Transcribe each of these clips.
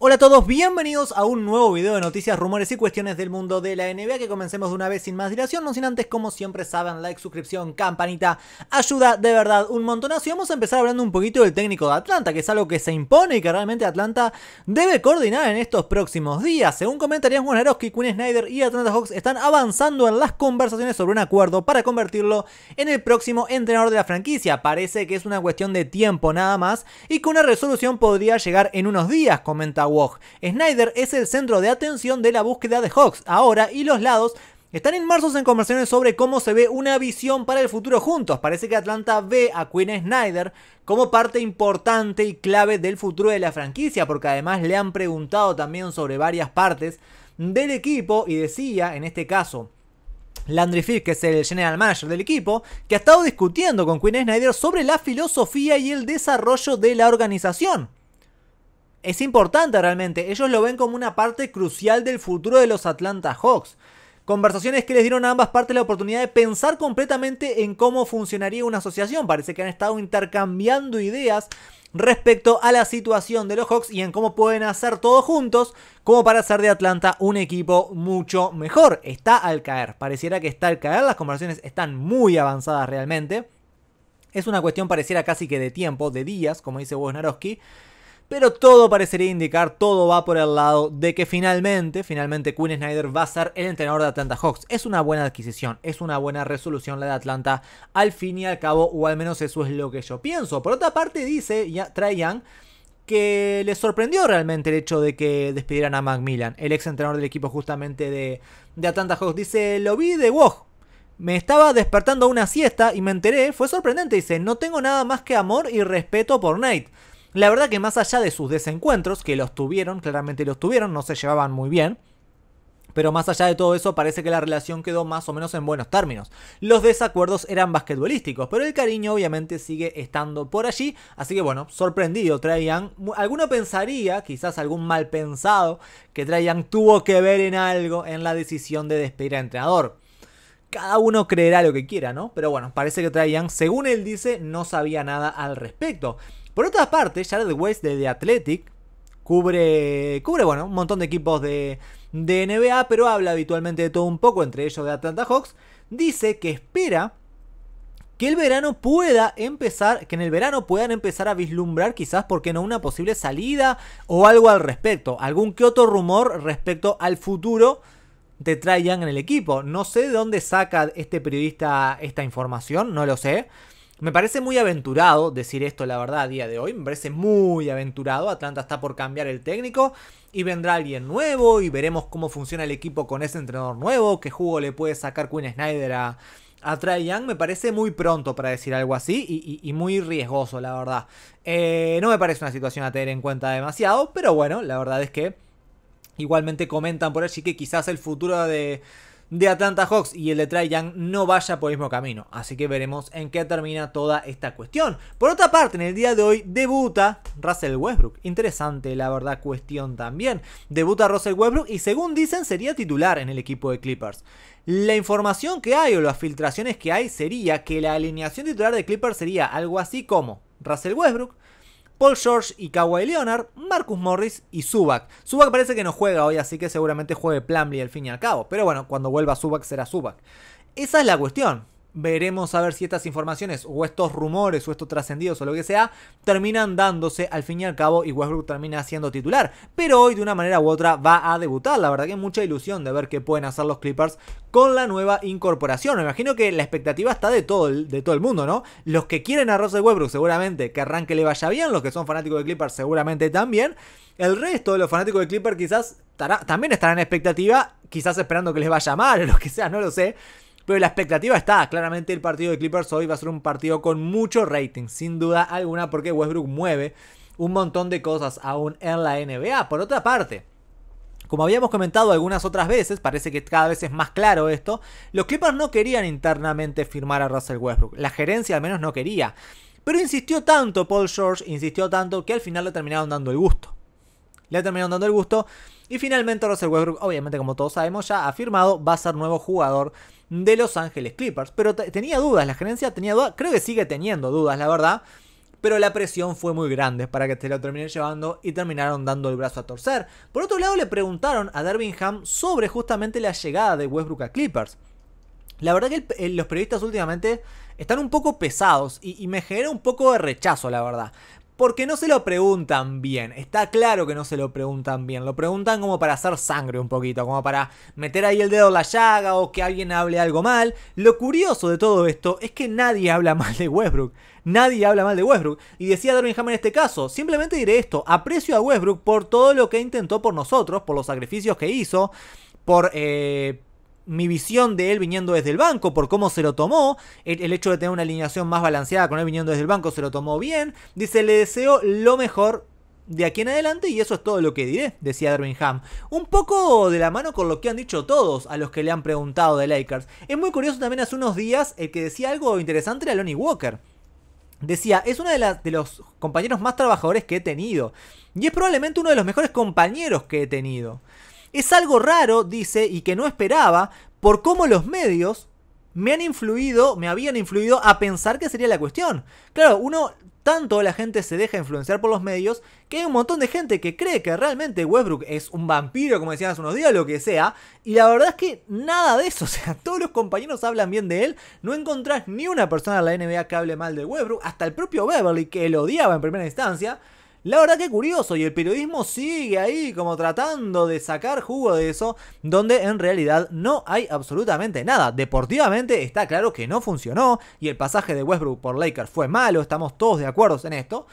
Hola a todos, bienvenidos a un nuevo video de noticias, rumores y cuestiones del mundo de la NBA que comencemos de una vez sin más dilación, no sin antes como siempre saben, like, suscripción, campanita, ayuda de verdad un montonazo y vamos a empezar hablando un poquito del técnico de Atlanta, que es algo que se impone y que realmente Atlanta debe coordinar en estos próximos días. Según comentarían que Queen Snyder y Atlanta Hawks están avanzando en las conversaciones sobre un acuerdo para convertirlo en el próximo entrenador de la franquicia. Parece que es una cuestión de tiempo nada más y que una resolución podría llegar en unos días, comenta Snyder es el centro de atención de la búsqueda de Hawks ahora y los lados están inmersos en conversaciones sobre cómo se ve una visión para el futuro juntos. Parece que Atlanta ve a Quinn Snyder como parte importante y clave del futuro de la franquicia, porque además le han preguntado también sobre varias partes del equipo y decía, en este caso, Landry Fish, que es el general manager del equipo, que ha estado discutiendo con Quinn Snyder sobre la filosofía y el desarrollo de la organización es importante realmente. Ellos lo ven como una parte crucial del futuro de los Atlanta Hawks. Conversaciones que les dieron a ambas partes la oportunidad de pensar completamente en cómo funcionaría una asociación. Parece que han estado intercambiando ideas respecto a la situación de los Hawks y en cómo pueden hacer todos juntos como para hacer de Atlanta un equipo mucho mejor. Está al caer, pareciera que está al caer, las conversaciones están muy avanzadas realmente. Es una cuestión pareciera casi que de tiempo, de días, como dice Wojnarowski, pero todo parecería indicar, todo va por el lado de que finalmente, finalmente Quinn Snyder va a ser el entrenador de Atlanta Hawks. Es una buena adquisición, es una buena resolución la de Atlanta al fin y al cabo, o al menos eso es lo que yo pienso. Por otra parte dice ya, Trae que le sorprendió realmente el hecho de que despidieran a Macmillan, el ex entrenador del equipo justamente de, Atlanta Hawks. Dice, lo vi de WoW. me estaba despertando a una siesta y me enteré, fue sorprendente, dice, no tengo nada más que amor y respeto por Nate. La verdad que más allá de sus desencuentros, que los tuvieron, claramente los tuvieron, no se llevaban muy bien, pero más allá de todo eso, parece que la relación quedó más o menos en buenos términos. Los desacuerdos eran basquetbolísticos, pero el cariño obviamente sigue estando por allí. Así que bueno, sorprendido, traían, Alguno pensaría, quizás algún mal pensado, que traían tuvo que ver en algo en la decisión de despedir a entrenador cada uno creerá lo que quiera, ¿no? Pero bueno, parece que Trae según él dice, no sabía nada al respecto. Por otra parte, Jared West de The Athletic cubre, cubre bueno, un montón de equipos de, de NBA, pero habla habitualmente de todo un poco, entre ellos de Atlanta Hawks. Dice que espera que el verano pueda empezar, que en el verano puedan empezar a vislumbrar quizás, porque no?, una posible salida o algo al respecto, algún que otro rumor respecto al futuro de Trae Young en el equipo. No sé de dónde saca este periodista esta información, no lo sé. Me parece muy aventurado decir esto, la verdad, a día de hoy. Me parece muy aventurado. Atlanta está por cambiar el técnico y vendrá alguien nuevo y veremos cómo funciona el equipo con ese entrenador nuevo, qué jugo le puede sacar Quinn Snyder a, a Trae Young. Me parece muy pronto para decir algo así y, muy riesgoso, la verdad. Eh, no me parece una situación a tener en cuenta demasiado, pero bueno, la verdad es que Igualmente comentan por allí que quizás el futuro de, de Atlanta Hawks y el de Trae Young no vaya por el mismo camino. Así que veremos en qué termina toda esta cuestión. Por otra parte, en el día de hoy debuta Russell Westbrook. Interesante, la verdad, cuestión también. Debuta Russell Westbrook y según dicen sería titular en el equipo de Clippers. La información que hay o las filtraciones que hay sería que la alineación titular de Clippers sería algo así como Russell Westbrook, Paul George y Kawhi Leonard, Marcus Morris y Zubac. Zubac parece que no juega hoy, así que seguramente juegue Plumlee al fin y al cabo. Pero bueno, cuando vuelva Zubac será Zubac. Esa es la cuestión veremos a ver si estas informaciones o estos rumores o estos trascendidos o lo que sea terminan dándose al fin y al cabo y Westbrook termina siendo titular. Pero hoy de una manera u otra va a debutar. La verdad que mucha ilusión de ver qué pueden hacer los Clippers con la nueva incorporación. Me imagino que la expectativa está de todo el, de todo el mundo, ¿no? Los que quieren a Russell Westbrook seguramente querrán que le vaya bien. Los que son fanáticos de Clippers seguramente también. El resto de los fanáticos de Clippers quizás también estarán en expectativa, quizás esperando que les vaya mal o lo que sea, no lo sé. Pero la expectativa está. Claramente el partido de Clippers hoy va a ser un partido con mucho rating, sin duda alguna, porque Westbrook mueve un montón de cosas aún en la NBA. Por otra parte, como habíamos comentado algunas otras veces, parece que cada vez es más claro esto, los Clippers no querían internamente firmar a Russell Westbrook, la gerencia al menos no quería. Pero insistió tanto Paul George, insistió tanto que al final le terminaron dando el gusto. Le terminaron dando el gusto y finalmente Russell Westbrook, obviamente como todos sabemos, ya ha firmado, va a ser nuevo jugador de Los Ángeles Clippers. Pero tenía dudas, la gerencia tenía dudas, creo que sigue teniendo dudas, la verdad. Pero la presión fue muy grande para que se lo termine llevando y terminaron dando el brazo a torcer. Por otro lado, le preguntaron a Dervingham sobre justamente la llegada de Westbrook a Clippers. La verdad que los periodistas últimamente están un poco pesados y, y, me genera un poco de rechazo, la verdad porque no se lo preguntan bien. Está claro que no se lo preguntan bien. Lo preguntan como para hacer sangre un poquito, como para meter ahí el dedo en la llaga o que alguien hable algo mal. Lo curioso de todo esto es que nadie habla mal de Westbrook. Nadie habla mal de Westbrook. Y decía Darwin Ham en este caso, simplemente diré esto, aprecio a Westbrook por todo lo que intentó por nosotros, por los sacrificios que hizo, por... Eh, mi visión de él viniendo desde el banco, por cómo se lo tomó, el, hecho de tener una alineación más balanceada con él viniendo desde el banco se lo tomó bien. Dice, le deseo lo mejor de aquí en adelante y eso es todo lo que diré, decía Ham... Un poco de la mano con lo que han dicho todos a los que le han preguntado de Lakers. Es muy curioso también hace unos días el que decía algo interesante a Lonnie Walker. Decía, es uno de, los compañeros más trabajadores que he tenido. Y es probablemente uno de los mejores compañeros que he tenido. Es algo raro, dice, y que no esperaba por cómo los medios me han influido, me habían influido a pensar que sería la cuestión. Claro, uno, tanto la gente se deja influenciar por los medios, que hay un montón de gente que cree que realmente Westbrook es un vampiro, como decían hace unos días, lo que sea, y la verdad es que nada de eso, o sea, todos los compañeros hablan bien de él, no encontrás ni una persona en la NBA que hable mal de Westbrook, hasta el propio Beverly, que lo odiaba en primera instancia, la verdad que curioso, y el periodismo sigue ahí como tratando de sacar jugo de eso, donde en realidad no hay absolutamente nada. Deportivamente está claro que no funcionó, y el pasaje de Westbrook por Lakers fue malo, estamos todos de acuerdo en esto.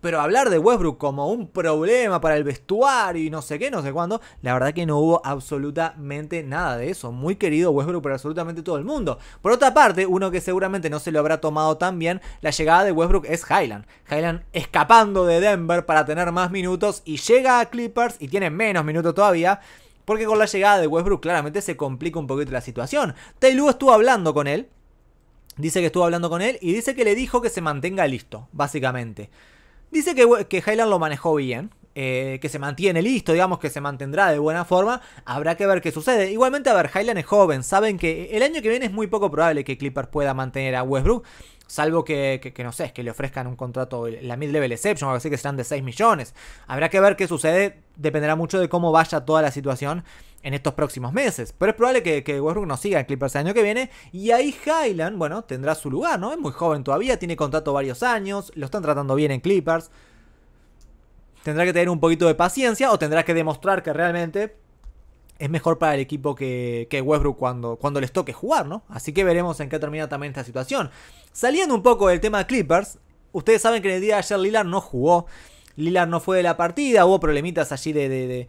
Pero hablar de Westbrook como un problema para el vestuario y no sé qué, no sé cuándo, la verdad que no hubo absolutamente nada de eso. Muy querido Westbrook por absolutamente todo el mundo. Por otra parte, uno que seguramente no se lo habrá tomado tan bien, la llegada de Westbrook es Highland. Highland escapando de Denver para tener más minutos y llega a Clippers y tiene menos minutos todavía. Porque con la llegada de Westbrook claramente se complica un poquito la situación. Taylor estuvo hablando con él. Dice que estuvo hablando con él y dice que le dijo que se mantenga listo, básicamente. Dice que, que Highland lo manejó bien, eh, que se mantiene listo, digamos que se mantendrá de buena forma, habrá que ver qué sucede. Igualmente, a ver, Highland es joven, saben que el año que viene es muy poco probable que Clippers pueda mantener a Westbrook, salvo que, no sé, que le ofrezcan un contrato, la mid-level exception, o así que serán de 6 millones. Habrá que ver qué sucede, dependerá mucho de cómo vaya toda la situación en estos próximos meses. Pero es probable que, Westbrook no siga en Clippers el año que viene. Y ahí Highland, bueno, tendrá su lugar, ¿no? Es muy joven todavía, tiene contrato varios años, lo están tratando bien en Clippers. Tendrá que tener un poquito de paciencia o tendrá que demostrar que realmente es mejor para el equipo que, Westbrook cuando, cuando, les toque jugar, ¿no? Así que veremos en qué termina también esta situación. Saliendo un poco del tema Clippers, ustedes saben que en el día de ayer Lillard no jugó. Lilar no fue de la partida, hubo problemitas allí de,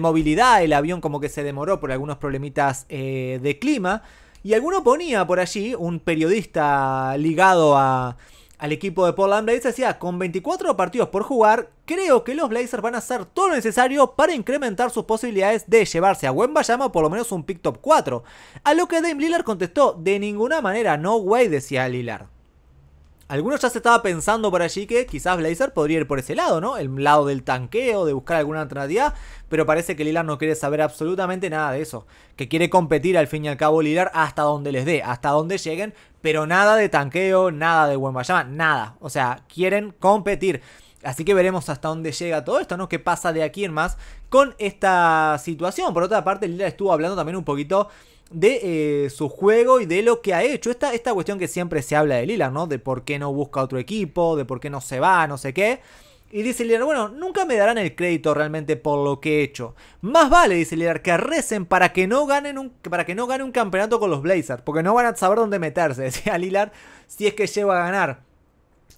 movilidad, el avión como que se demoró por algunos problemitas eh, de clima. Y alguno ponía por allí, un periodista ligado al equipo de Portland Blazers, decía, con 24 partidos por jugar, creo que los Blazers van a hacer todo lo necesario para incrementar sus posibilidades de llevarse a buen Bayama por lo menos un pick top 4. A lo que Dame Lillard contestó, de ninguna manera, no way, decía Lillard. Algunos ya se estaba pensando por allí que quizás Blazer podría ir por ese lado, ¿no? El lado del tanqueo, de buscar alguna alternativa, pero parece que Lilar no quiere saber absolutamente nada de eso. Que quiere competir al fin y al cabo Lilar hasta donde les dé, hasta donde lleguen, pero nada de tanqueo, nada de buen nada. O sea, quieren competir. Así que veremos hasta dónde llega todo esto, ¿no? ¿Qué pasa de aquí en más con esta situación? Por otra parte, Lilar estuvo hablando también un poquito de eh, su juego y de lo que ha hecho. Esta, esta cuestión que siempre se habla de Lillard, ¿no? De por qué no busca otro equipo, de por qué no se va, no sé qué. Y dice Lillard, bueno, nunca me darán el crédito realmente por lo que he hecho. Más vale, dice Lillard, que recen para que no ganen un, para que no gane un campeonato con los Blazers, porque no van a saber dónde meterse, decía Lillard, si es que lleva a ganar.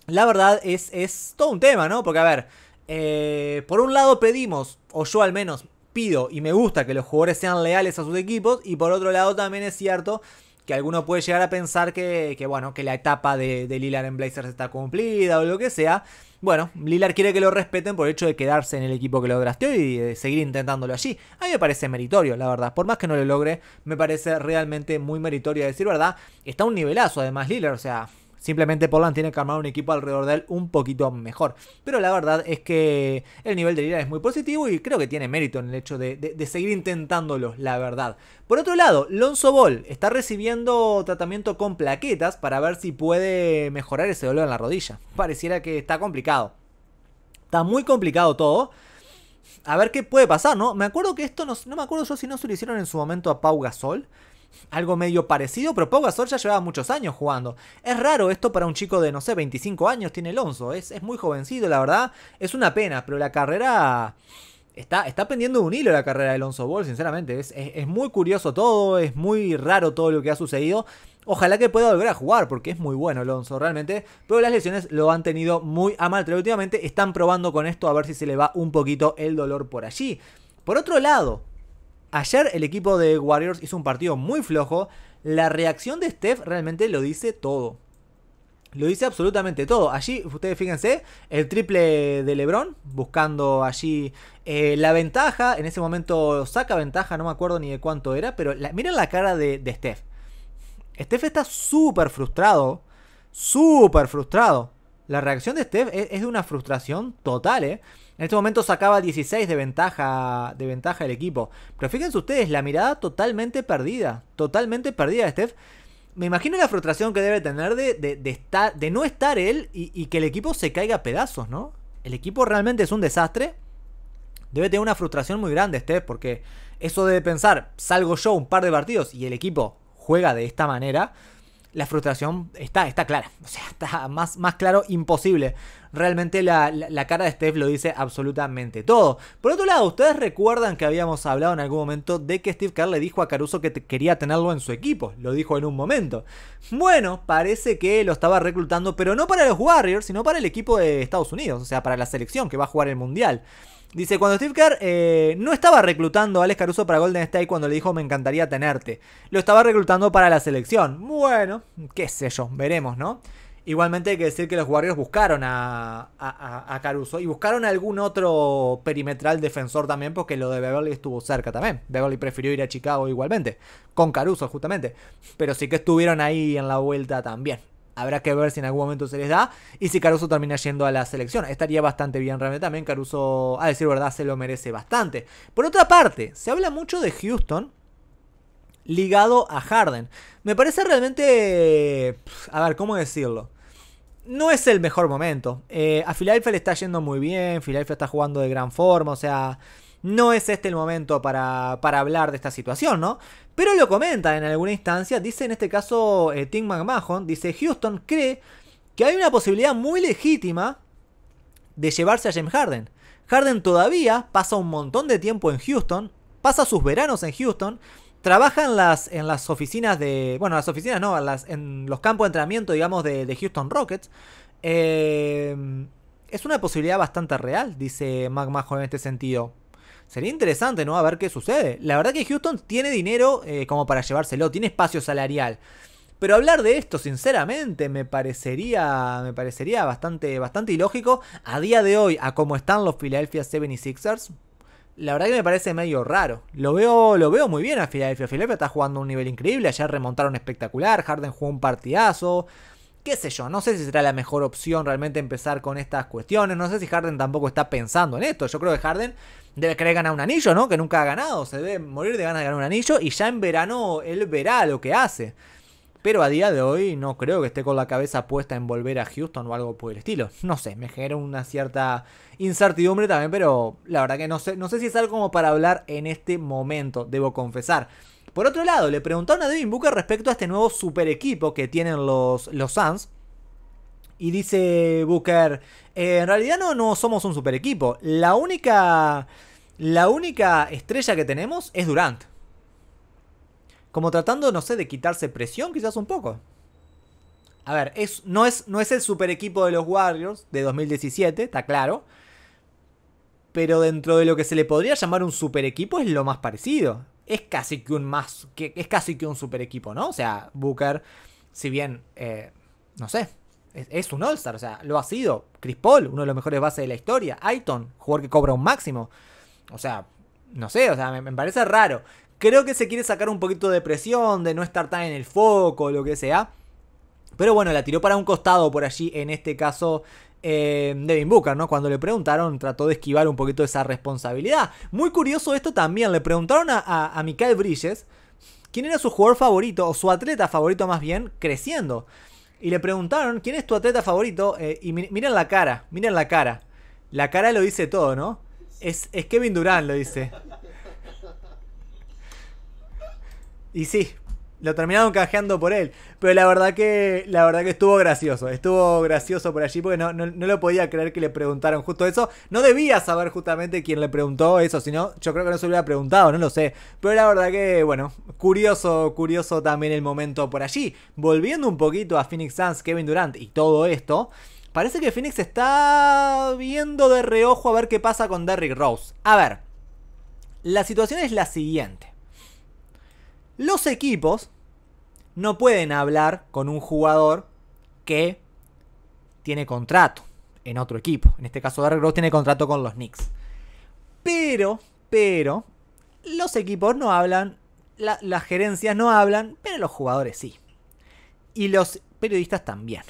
La verdad es, todo un tema, ¿no? Porque a ver, eh, por un lado pedimos, o yo al menos, pido y me gusta que los jugadores sean leales a sus equipos. Y por otro lado también es cierto que alguno puede llegar a pensar que, bueno, que la etapa de, Lilar en Blazers está cumplida o lo que sea. Bueno, Lilar quiere que lo respeten por el hecho de quedarse en el equipo que lo drafteó y de seguir intentándolo allí. A mí me parece meritorio, la verdad. Por más que no lo logre, me parece realmente muy meritorio decir verdad. Está un nivelazo además Lilar, o sea, Simplemente Portland tiene que armar un equipo alrededor de él un poquito mejor. Pero la verdad es que el nivel de vida es muy positivo y creo que tiene mérito en el hecho de, seguir intentándolo, la verdad. Por otro lado, Lonzo Ball está recibiendo tratamiento con plaquetas para ver si puede mejorar ese dolor en la rodilla. Pareciera que está complicado. Está muy complicado todo a ver qué puede pasar, ¿no? Me acuerdo que esto, no, no me acuerdo yo si no se lo hicieron en su momento a Pau Gasol, algo medio parecido, pero Pau Gasol ya llevaba muchos años jugando. Es raro esto para un chico de, no sé, 25 años tiene Alonso. Es, es muy jovencito, la verdad. Es una pena, pero la carrera... Está, está pendiendo un hilo la carrera de Alonso Ball, sinceramente. Es, muy curioso todo, es muy raro todo lo que ha sucedido. Ojalá que pueda volver a jugar, porque es muy bueno Alonso realmente. Pero las lesiones lo han tenido muy a Pero últimamente. Están probando con esto a ver si se le va un poquito el dolor por allí. Por otro lado, Ayer el equipo de Warriors hizo un partido muy flojo. La reacción de Steph realmente lo dice todo. Lo dice absolutamente todo. Allí, ustedes fíjense, el triple de Lebron, buscando allí eh, la ventaja. En ese momento saca ventaja, no me acuerdo ni de cuánto era, pero miren la cara de, Steph. Steph está súper frustrado. Súper frustrado. La reacción de Steph es de una frustración total, ¿eh? En este momento sacaba 16 de ventaja, de ventaja el equipo. Pero fíjense ustedes, la mirada totalmente perdida. Totalmente perdida, Steph. Me imagino la frustración que debe tener de, estar, de no estar él y, y, que el equipo se caiga a pedazos, ¿no? El equipo realmente es un desastre. Debe tener una frustración muy grande, Steph, porque eso de pensar, salgo yo un par de partidos y el equipo juega de esta manera la frustración está, está clara. O sea, está más, más claro imposible. Realmente la, cara de Steph lo dice absolutamente todo. Por otro lado, ustedes recuerdan que habíamos hablado en algún momento de que Steve Kerr le dijo a Caruso que quería tenerlo en su equipo. Lo dijo en un momento. Bueno, parece que lo estaba reclutando, pero no para los Warriors, sino para el equipo de Estados Unidos, o sea, para la selección que va a jugar el Mundial. Dice, cuando Steve Kerr eh, no estaba reclutando a Alex Caruso para Golden State cuando le dijo me encantaría tenerte. Lo estaba reclutando para la selección. Bueno, qué sé yo, veremos, ¿no? Igualmente hay que decir que los Warriors buscaron a, a Caruso y buscaron a algún otro perimetral defensor también porque lo de Beverly estuvo cerca también. Beverly prefirió ir a Chicago igualmente, con Caruso justamente. Pero sí que estuvieron ahí en la vuelta también. Habrá que ver si en algún momento se les da y si Caruso termina yendo a la selección. Estaría bastante bien realmente. También Caruso, a decir verdad, se lo merece bastante. Por otra parte, se habla mucho de Houston ligado a Harden. Me parece realmente... A ver, ¿cómo decirlo? No es el mejor momento. Eh, a Philadelphia le está yendo muy bien. Philadelphia está jugando de gran forma. O sea, no es este el momento para, para hablar de esta situación, ¿no? Pero lo comenta en alguna instancia, dice en este caso eh, Tim McMahon, dice Houston cree que hay una posibilidad muy legítima de llevarse a James Harden. Harden todavía pasa un montón de tiempo en Houston, pasa sus veranos en Houston, trabaja en las, en las oficinas de. Bueno, las oficinas no, en, las, en los campos de entrenamiento, digamos, de, Houston Rockets. Eh, es una posibilidad bastante real, dice McMahon en este sentido. Sería interesante, ¿no? A ver qué sucede. La verdad que Houston tiene dinero eh, como para llevárselo, tiene espacio salarial. Pero hablar de esto, sinceramente, me parecería, me parecería bastante, bastante ilógico. A día de hoy, a cómo están los Philadelphia 76ers, la verdad que me parece medio raro. Lo veo, lo veo muy bien a Philadelphia. Philadelphia está jugando un nivel increíble. Ayer remontaron espectacular. Harden jugó un partidazo qué sé yo, no sé si será la mejor opción realmente empezar con estas cuestiones, no sé si Harden tampoco está pensando en esto, yo creo que Harden debe querer ganar un anillo, ¿no? Que nunca ha ganado, se debe morir de ganas de ganar un anillo y ya en verano él verá lo que hace. Pero a día de hoy no creo que esté con la cabeza puesta en volver a Houston o algo por el estilo. No sé, me genera una cierta incertidumbre también, pero la verdad que no sé, no sé si es algo como para hablar en este momento, debo confesar. Por otro lado, le preguntaron a Devin Booker respecto a este nuevo super equipo que tienen los, los Suns. Y dice Booker, eh, en realidad no, no somos un super equipo. La única, la única estrella que tenemos es Durant. Como tratando, no sé, de quitarse presión quizás un poco. A ver, es, no, es, no es el super equipo de los Warriors de 2017, está claro. Pero dentro de lo que se le podría llamar un super equipo es lo más parecido es casi que un más, que es casi que un super equipo, ¿no? O sea, Booker, si bien, eh, no sé, es, un All-Star, o sea, lo ha sido. Chris Paul, uno de los mejores bases de la historia. Ayton jugador que cobra un máximo. O sea, no sé, o sea, me, me parece raro. Creo que se quiere sacar un poquito de presión, de no estar tan en el foco, lo que sea. Pero bueno, la tiró para un costado por allí, en este caso Devin Booker, ¿no? Cuando le preguntaron, trató de esquivar un poquito esa responsabilidad. Muy curioso esto también, le preguntaron a, a, Mikael Bridges quién era su jugador favorito, o su atleta favorito más bien, creciendo. Y le preguntaron, ¿quién es tu atleta favorito? Eh, y miren la cara, miren la cara. La cara lo dice todo, ¿no? Es, es Kevin Durant, lo dice. Y sí, lo terminaron cajeando por él. Pero la verdad que, la verdad que estuvo gracioso. Estuvo gracioso por allí porque no, lo podía creer que le preguntaron justo eso. No debía saber justamente quién le preguntó eso, sino yo creo que no se lo hubiera preguntado, no lo sé. Pero la verdad que, bueno, curioso, curioso también el momento por allí. Volviendo un poquito a Phoenix Suns, Kevin Durant y todo esto. Parece que Phoenix está viendo de reojo a ver qué pasa con Derrick Rose. A ver, la situación es la siguiente. Los equipos no pueden hablar con un jugador que tiene contrato en otro equipo. En este caso, Derrick Rose tiene contrato con los Knicks. Pero, pero, los equipos no hablan, las gerencias no hablan, pero los jugadores sí. Y los periodistas también.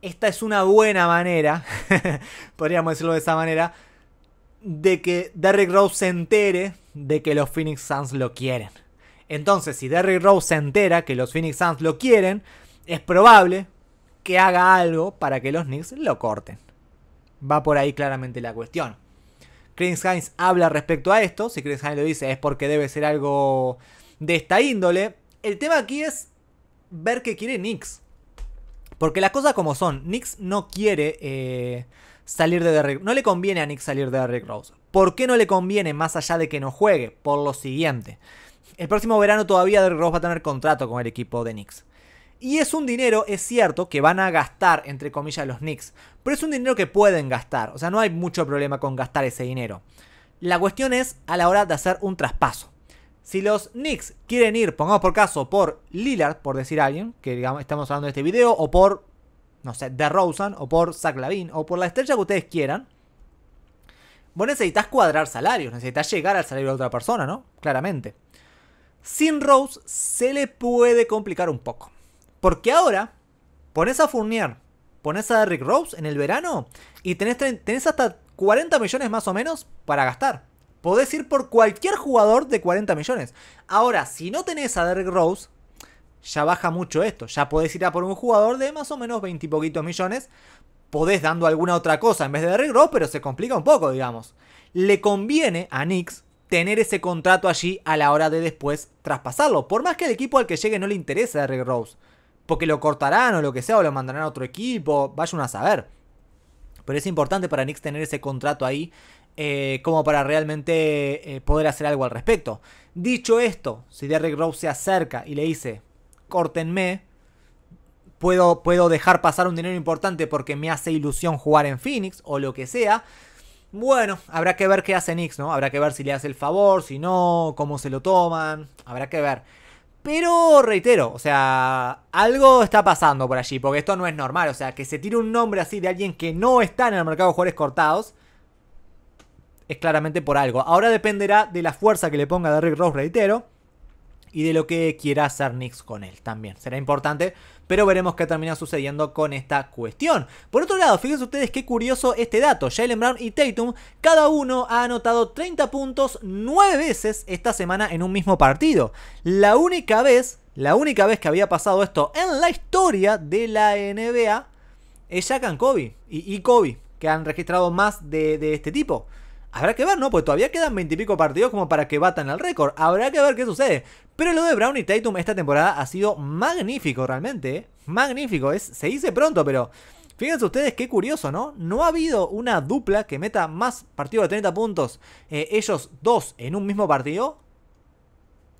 Esta es una buena manera, podríamos decirlo de esa manera, de que Derrick Rose se entere de que los Phoenix Suns lo quieren. Entonces, si Derrick Rose se entera que los Phoenix Suns lo quieren, es probable que haga algo para que los Knicks lo corten. Va por ahí claramente la cuestión. Chris Hines habla respecto a esto. Si Chris Hines lo dice es porque debe ser algo de esta índole. El tema aquí es ver qué quiere Knicks. Porque las cosas como son, Knicks no quiere eh, salir de Derrick No le conviene a Knicks salir de Derrick Rose. ¿Por qué no le conviene más allá de que no juegue? Por lo siguiente. El próximo verano todavía Derrick Rose va a tener contrato con el equipo de Knicks. Y es un dinero, es cierto, que van a gastar, entre comillas, los Knicks. Pero es un dinero que pueden gastar. O sea, no hay mucho problema con gastar ese dinero. La cuestión es a la hora de hacer un traspaso. Si los Knicks quieren ir, pongamos por caso, por Lillard, por decir alguien, que estamos hablando de este video, o por, no sé, Rosen, o por Zach Lavin, o por la estrella que ustedes quieran, vos necesitas cuadrar salarios, necesitas llegar al salario de otra persona, ¿no? Claramente sin Rose se le puede complicar un poco. Porque ahora pones a Fournier, pones a Derrick Rose en el verano y tenés, hasta 40 millones más o menos para gastar. Podés ir por cualquier jugador de 40 millones. Ahora, si no tenés a Derrick Rose, ya baja mucho esto. Ya podés ir a por un jugador de más o menos 20 y poquitos millones. Podés dando alguna otra cosa en vez de Derrick Rose, pero se complica un poco, digamos. Le conviene a Knicks tener ese contrato allí a la hora de después traspasarlo. Por más que el equipo al que llegue no le interese a Derrick Rose. Porque lo cortarán o lo que sea, o lo mandarán a otro equipo, vayan a saber. Pero es importante para Knicks tener ese contrato ahí eh, como para realmente eh, poder hacer algo al respecto. Dicho esto, si Derrick Rose se acerca y le dice, córtenme, puedo, puedo dejar pasar un dinero importante porque me hace ilusión jugar en Phoenix o lo que sea, bueno, habrá que ver qué hace Nix, ¿no? Habrá que ver si le hace el favor, si no, cómo se lo toman, habrá que ver. Pero reitero, o sea, algo está pasando por allí, porque esto no es normal, o sea, que se tire un nombre así de alguien que no está en el mercado de jugadores cortados, es claramente por algo. Ahora dependerá de la fuerza que le ponga Derrick Rose, reitero, y de lo que quiera hacer Nix con él también. Será importante, pero veremos qué termina sucediendo con esta cuestión. Por otro lado, fíjense ustedes qué curioso este dato. Jalen Brown y Tatum, cada uno ha anotado 30 puntos 9 veces esta semana en un mismo partido. La única vez, la única vez que había pasado esto en la historia de la NBA es Jack Kobe y, Kobe, que han registrado más de este tipo. Habrá que ver, ¿no? Pues todavía quedan veintipico partidos como para que batan el récord. Habrá que ver qué sucede. Pero lo de Brown y Tatum esta temporada ha sido magnífico, realmente. ¿eh? Magnífico. Es, se dice pronto, pero fíjense ustedes qué curioso, ¿no? No ha habido una dupla que meta más partidos de 30 puntos, eh, ellos dos en un mismo partido,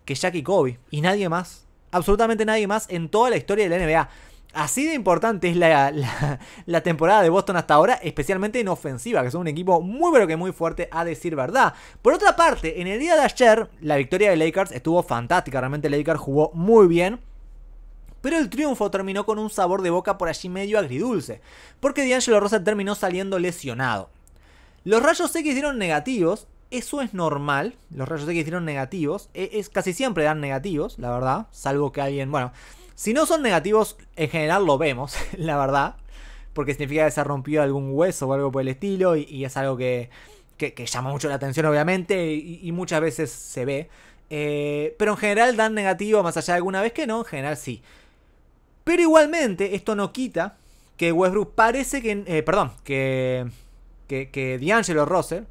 que Jack y Kobe. Y nadie más. Absolutamente nadie más en toda la historia de la NBA. Así de importante es la, temporada de Boston hasta ahora, especialmente en ofensiva, que son un equipo muy pero que muy fuerte a decir verdad. Por otra parte, en el día de ayer, la victoria de Lakers estuvo fantástica, realmente Lakers jugó muy bien. Pero el triunfo terminó con un sabor de boca por allí medio agridulce, porque D'Angelo Rosa terminó saliendo lesionado. Los rayos X dieron negativos, eso es normal, los rayos X dieron negativos, e, casi siempre dan negativos, la verdad, salvo que alguien, bueno, si no son negativos, en general lo vemos, la verdad. Porque significa que se ha rompido algún hueso o algo por el estilo. Y, es algo que, llama mucho la atención, obviamente. Y, muchas veces se ve. Eh, pero en general dan negativo, más allá de alguna vez que no, en general sí. Pero igualmente, esto no quita que Westbrook parece que. Eh, perdón, que. Que, que D'Angelo Rosser,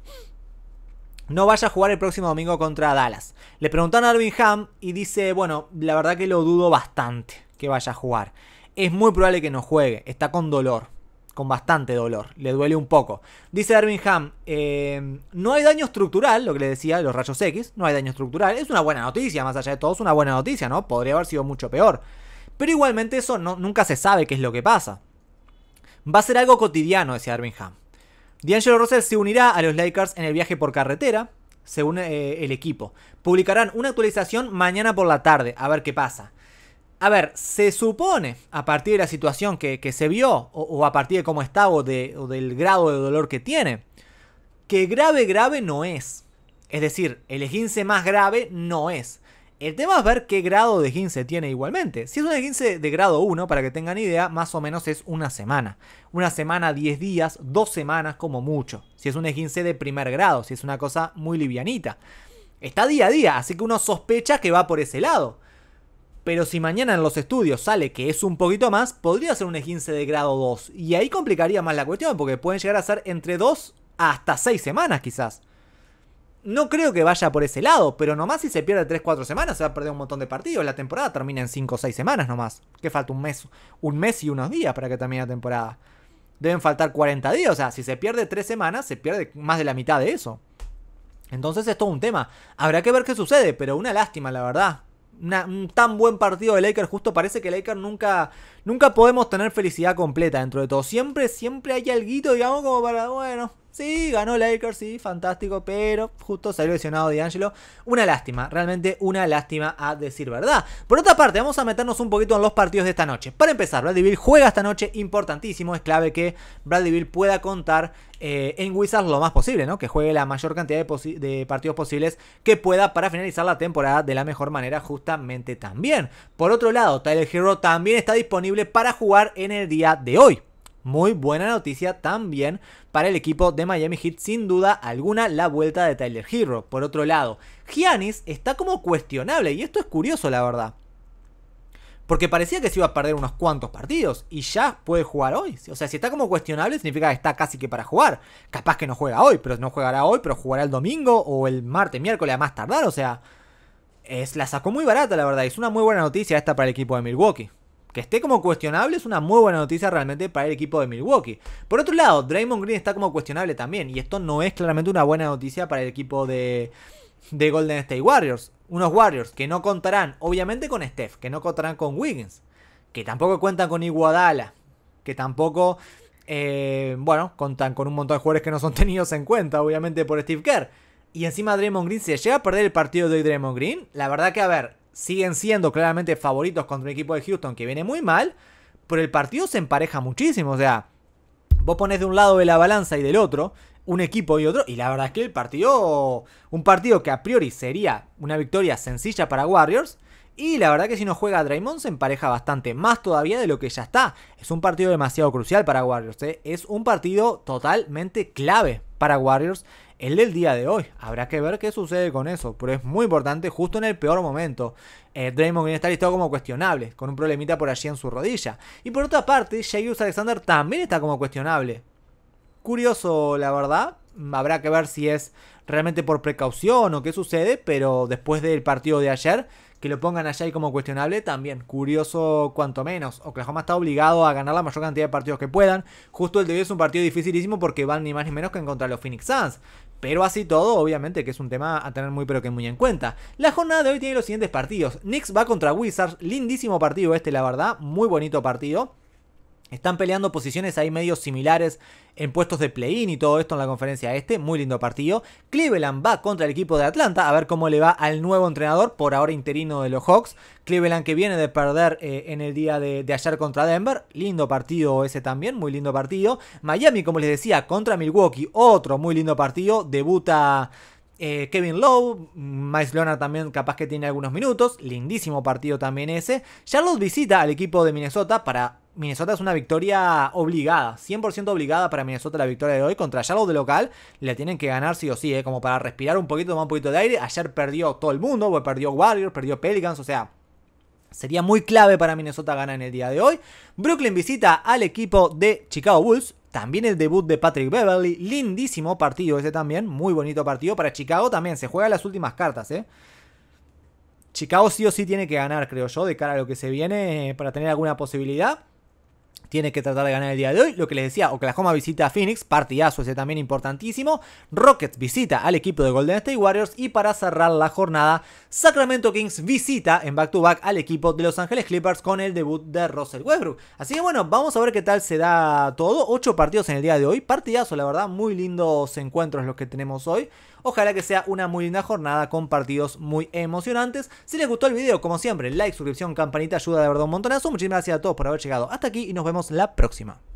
no vaya a jugar el próximo domingo contra Dallas. Le preguntan a Arvin Ham y dice, bueno, la verdad que lo dudo bastante que vaya a jugar. Es muy probable que no juegue, está con dolor, con bastante dolor, le duele un poco. Dice Arvin Ham, em, no hay daño estructural, lo que le decía los rayos X, no hay daño estructural. Es una buena noticia, más allá de todo, es una buena noticia, ¿no? Podría haber sido mucho peor. Pero igualmente eso no, nunca se sabe qué es lo que pasa. Va a ser algo cotidiano, decía Arvin Ham. D'Angelo Russell se unirá a los Lakers en el viaje por carretera, según eh, el equipo. Publicarán una actualización mañana por la tarde, a ver qué pasa. A ver, se supone, a partir de la situación que, se vio, o, a partir de cómo estaba o, de, del grado de dolor que tiene, que grave, grave no es. Es decir, el más grave no es. El tema es ver qué grado de esguince tiene igualmente. Si es un esguince de grado 1, para que tengan idea, más o menos es una semana. Una semana, 10 días, dos semanas como mucho. Si es un esguince de primer grado, si es una cosa muy livianita. Está día a día, así que uno sospecha que va por ese lado. Pero si mañana en los estudios sale que es un poquito más, podría ser un esguince de grado 2. Y ahí complicaría más la cuestión, porque pueden llegar a ser entre 2 hasta 6 semanas quizás no creo que vaya por ese lado, pero nomás si se pierde 3-4 semanas se va a perder un montón de partidos. La temporada termina en 5 o 6 semanas nomás. Que falta un mes, un mes y unos días para que termine la temporada. Deben faltar 40 días, o sea, si se pierde 3 semanas, se pierde más de la mitad de eso. Entonces es todo un tema. Habrá que ver qué sucede, pero una lástima, la verdad. un tan buen partido de Laker, justo parece que Laker nunca, nunca podemos tener felicidad completa dentro de todo. Siempre, siempre hay algo, digamos, como para, bueno, Sí, ganó Lakers, sí, fantástico, pero justo salió lesionado D'Angelo. Una lástima, realmente una lástima a decir verdad. Por otra parte, vamos a meternos un poquito en los partidos de esta noche. Para empezar, Bradley Bill juega esta noche, importantísimo, es clave que Bradley Bill pueda contar eh, en Wizards lo más posible, ¿no? Que juegue la mayor cantidad de, de partidos posibles que pueda para finalizar la temporada de la mejor manera justamente también. Por otro lado, Tyler Hero también está disponible para jugar en el día de hoy. Muy buena noticia también para el equipo de Miami Heat, sin duda alguna, la vuelta de Tyler Hero. Por otro lado, Giannis está como cuestionable, y esto es curioso, la verdad. Porque parecía que se iba a perder unos cuantos partidos y ya puede jugar hoy. O sea, si está como cuestionable, significa que está casi que para jugar. Capaz que no juega hoy, pero no jugará hoy, pero jugará el domingo o el martes, miércoles a más tardar. O sea, es, la sacó muy barata, la verdad. Es una muy buena noticia esta para el equipo de Milwaukee que esté como cuestionable es una muy buena noticia realmente para el equipo de Milwaukee. Por otro lado, Draymond Green está como cuestionable también. Y esto no es claramente una buena noticia para el equipo de, Golden State Warriors. Unos Warriors que no contarán, obviamente, con Steph, que no contarán con Wiggins, que tampoco cuentan con Iguadala, que tampoco, eh, bueno, contan con un montón de jugadores que no son tenidos en cuenta, obviamente, por Steve Kerr. Y encima Draymond Green se llega a perder el partido de Draymond Green. La verdad que, a ver, siguen siendo claramente favoritos contra un equipo de Houston que viene muy mal, pero el partido se empareja muchísimo. O sea, vos pones de un lado de la balanza y del otro un equipo y otro, y la verdad es que el partido, un partido que a priori sería una victoria sencilla para Warriors, y la verdad que si no juega Draymond se empareja bastante más todavía de lo que ya está. Es un partido demasiado crucial para Warriors. ¿eh? Es un partido totalmente clave para Warriors el del día de hoy. Habrá que ver qué sucede con eso, pero es muy importante justo en el peor momento. Eh, Draymond Green está listado como cuestionable, con un problemita por allí en su rodilla. Y por otra parte, Jairus Alexander también está como cuestionable. Curioso, la verdad. Habrá que ver si es realmente por precaución o qué sucede, pero después del partido de ayer, que lo pongan allá y como cuestionable también. Curioso cuanto menos. Oklahoma está obligado a ganar la mayor cantidad de partidos que puedan. Justo el de hoy es un partido dificilísimo porque van ni más ni menos que contra los Phoenix Suns. Pero así todo, obviamente que es un tema a tener muy pero que muy en cuenta. La jornada de hoy tiene los siguientes partidos. Knicks va contra Wizards, lindísimo partido este, la verdad, muy bonito partido. Están peleando posiciones ahí medios similares en puestos de play-in y todo esto en la conferencia este. Muy lindo partido. Cleveland va contra el equipo de Atlanta a ver cómo le va al nuevo entrenador, por ahora interino de los Hawks. Cleveland que viene de perder eh, en el día de, ayer contra Denver. Lindo partido ese también, muy lindo partido. Miami, como les decía, contra Milwaukee. Otro muy lindo partido. Debuta... Eh, Kevin Lowe, Miles Leonard también capaz que tiene algunos minutos, lindísimo partido también ese. Charlotte visita al equipo de Minnesota para Minnesota es una victoria obligada, 100% obligada para Minnesota la victoria de hoy contra Charlotte de local. La tienen que ganar sí o sí, eh, como para respirar un poquito, tomar un poquito de aire. Ayer perdió todo el mundo, pues, perdió Warriors, perdió Pelicans, o sea, sería muy clave para Minnesota ganar en el día de hoy. Brooklyn visita al equipo de Chicago Bulls. También el debut de Patrick Beverly, lindísimo partido ese también, muy bonito partido para Chicago también, se juega las últimas cartas, eh. Chicago sí o sí tiene que ganar, creo yo, de cara a lo que se viene eh, para tener alguna posibilidad tiene que tratar de ganar el día de hoy. Lo que les decía, Oklahoma visita a Phoenix, partidazo ese también importantísimo. Rockets visita al equipo de Golden State Warriors y para cerrar la jornada, Sacramento Kings visita en back-to-back al equipo de Los Ángeles Clippers con el debut de Russell Westbrook. Así que bueno, vamos a ver qué tal se da todo. Ocho partidos en el día de hoy, partidazo la verdad, muy lindos encuentros los que tenemos hoy. Ojalá que sea una muy linda jornada con partidos muy emocionantes. Si les gustó el video, como siempre, like, suscripción, campanita, ayuda de verdad un montonazo. Muchísimas gracias a todos por haber llegado hasta aquí y nos vemos la próxima.